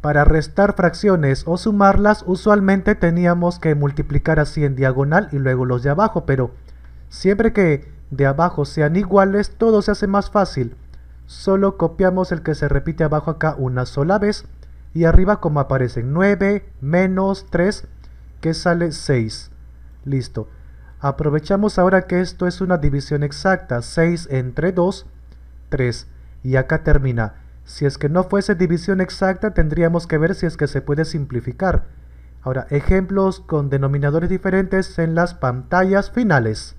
Para restar fracciones o sumarlas, usualmente teníamos que multiplicar así en diagonal y luego los de abajo, pero siempre que de abajo sean iguales, todo se hace más fácil. Solo copiamos el que se repite abajo acá una sola vez y arriba como aparecen 9 menos 3 que sale 6. Listo. Aprovechamos ahora que esto es una división exacta, 6 entre 2, 3. Y acá termina. Si es que no fuese división exacta, tendríamos que ver si es que se puede simplificar. Ahora, ejemplos con denominadores diferentes en las pantallas finales.